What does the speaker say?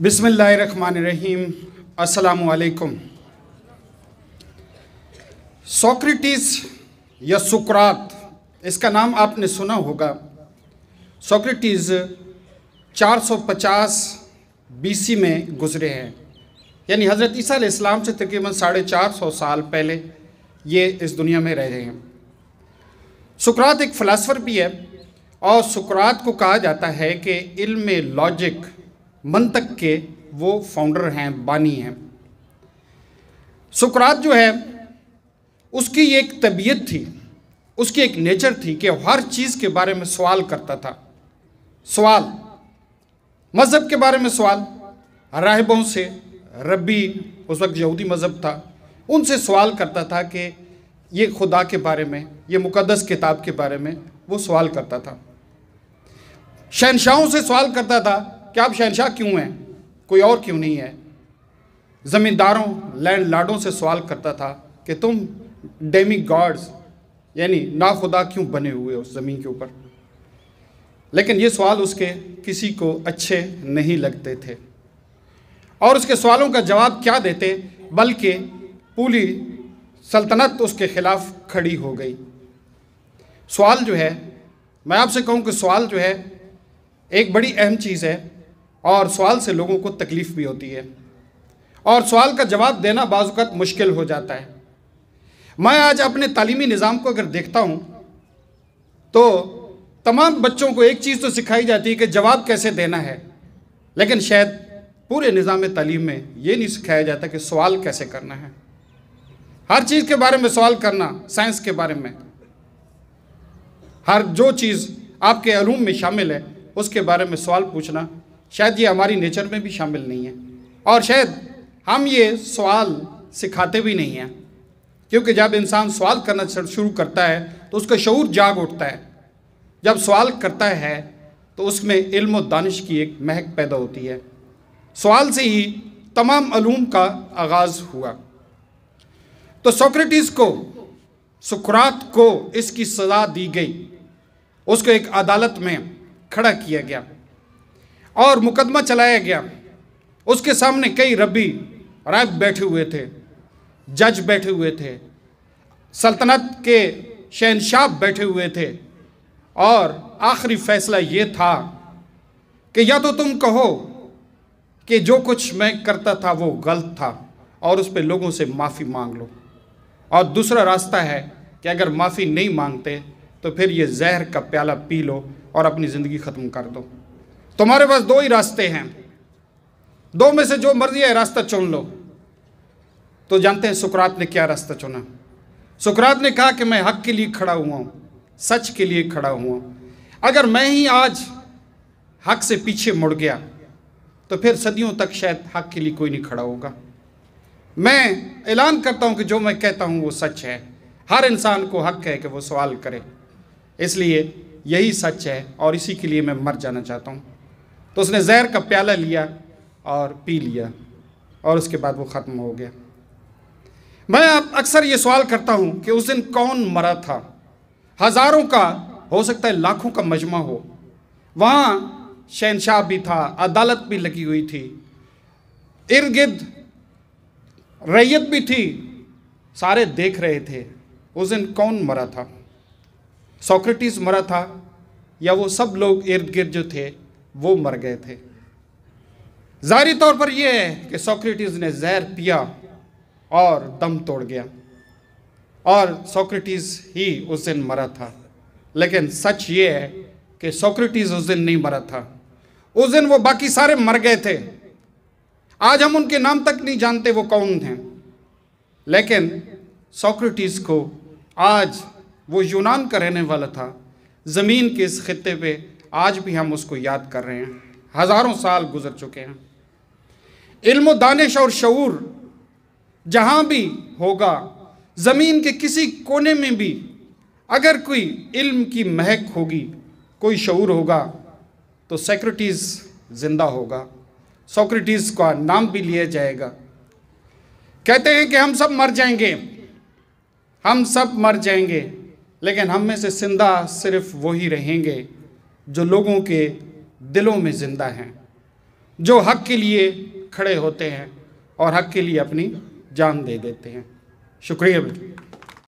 बिसमीम असलकुम सोक्रेटिस या सुकरात इसका नाम आपने सुना होगा सोक्रेटिस 450 बीसी में गुजरे हैं यानी हज़रत ईसा इस्लाम से तकरीबन साढ़े चार सौ साल पहले ये इस दुनिया में रह रहे हैं सुकरात एक फ़िलासफ़र भी है और सुकरात को कहा जाता है कि इल्म लॉजिक मंतक के वो फाउंडर हैं बानी हैं सुकरात जो है उसकी एक तबीयत थी उसकी एक नेचर थी कि हर चीज़ के बारे में सवाल करता था सवाल मज़हब के बारे में सवाल राहबों से रबी उस वक्त यहूदी मज़हब था उनसे सवाल करता था कि ये खुदा के बारे में ये मुकदस किताब के बारे में वो सवाल करता था शहनशाहों से सवाल करता था कि आप शहनशाह क्यों हैं कोई और क्यों नहीं है ज़मींदारों लैंड लाडों से सवाल करता था कि तुम डेमी गॉड्स यानी नाखुदा क्यों बने हुए हो ज़मीन के ऊपर लेकिन ये सवाल उसके किसी को अच्छे नहीं लगते थे और उसके सवालों का जवाब क्या देते बल्कि पूरी सल्तनत उसके खिलाफ खड़ी हो गई सवाल जो है मैं आपसे कहूं कि सवाल जो है एक बड़ी अहम चीज़ है और सवाल से लोगों को तकलीफ़ भी होती है और सवाल का जवाब देना बाजुकत मुश्किल हो जाता है मैं आज अपने तालीमी निज़ाम को अगर देखता हूँ तो तमाम बच्चों को एक चीज़ तो सिखाई जाती है कि जवाब कैसे देना है लेकिन शायद पूरे निज़ाम तालीम में ये नहीं सिखाया जाता कि सवाल कैसे करना है हर चीज़ के बारे में सवाल करना साइंस के बारे में हर जो चीज़ आपके अलूम में शामिल है उसके बारे में सवाल पूछना शायद ये हमारी नेचर में भी शामिल नहीं है और शायद हम ये सवाल सिखाते भी नहीं हैं क्योंकि जब इंसान सवाल करना शुरू करता है तो उसका शूर जाग उठता है जब सवाल करता है तो उसमें इल्म और दानिश की एक महक पैदा होती है सवाल से ही तमाम अलूम का आगाज़ हुआ तो सोक्रेटिस को सुकरात को इसकी सज़ा दी गई उसको एक अदालत में खड़ा किया गया और मुकदमा चलाया गया उसके सामने कई रबी राइब बैठे हुए थे जज बैठे हुए थे सल्तनत के शहनशाह बैठे हुए थे और आखिरी फैसला ये था कि या तो तुम कहो कि जो कुछ मैं करता था वो गलत था और उस पर लोगों से माफ़ी मांग लो और दूसरा रास्ता है कि अगर माफ़ी नहीं मांगते तो फिर ये जहर का प्याला पी लो और अपनी ज़िंदगी ख़त्म कर दो तुम्हारे पास दो ही रास्ते हैं दो में से जो मर्जी है रास्ता चुन लो तो जानते हैं सुकरात ने क्या रास्ता चुना सुकरात ने कहा कि मैं हक के लिए खड़ा हुआ हूँ सच के लिए खड़ा हुआ हूँ अगर मैं ही आज हक से पीछे मुड़ गया तो फिर सदियों तक शायद हक के लिए कोई नहीं खड़ा होगा मैं ऐलान करता हूँ कि जो मैं कहता हूँ वो सच है हर इंसान को हक है कि वो सवाल करे इसलिए यही सच है और इसी के लिए मैं मर जाना चाहता हूँ तो उसने जहर का प्याला लिया और पी लिया और उसके बाद वो ख़त्म हो गया मैं आप अक्सर ये सवाल करता हूँ कि उस दिन कौन मरा था हज़ारों का हो सकता है लाखों का मजमा हो वहाँ शहनशाह भी था अदालत भी लगी हुई थी इर्द गिर्द रैयत भी थी सारे देख रहे थे उस दिन कौन मरा था सोक्रेटिस मरा था या वो सब लोग इर्द गिर्द जो थे वो मर गए थे जारी तौर पर यह है कि सोक्रेटिस ने जहर पिया और दम तोड़ गया और सोक्रेटिस ही उस दिन मरा था लेकिन सच ये है कि सोक्रेटिस उस दिन नहीं मरा था उस दिन वो बाकी सारे मर गए थे आज हम उनके नाम तक नहीं जानते वो कौन थे लेकिन सोक्रेटिस को आज वो यूनान का रहने वाला था ज़मीन के इस खत्े पे आज भी हम उसको याद कर रहे हैं हज़ारों साल गुजर चुके हैं इल्म दानिश और शूर जहाँ भी होगा ज़मीन के किसी कोने में भी अगर कोई इल्म की महक होगी कोई शूर होगा तो सेक्रेटिस ज़िंदा होगा सोक्रेटिस का नाम भी लिया जाएगा कहते हैं कि हम सब मर जाएंगे हम सब मर जाएंगे लेकिन हम में से जिंदा सिर्फ वही रहेंगे जो लोगों के दिलों में ज़िंदा हैं जो हक के लिए खड़े होते हैं और हक के लिए अपनी जान दे देते हैं शुक्रिया बेटा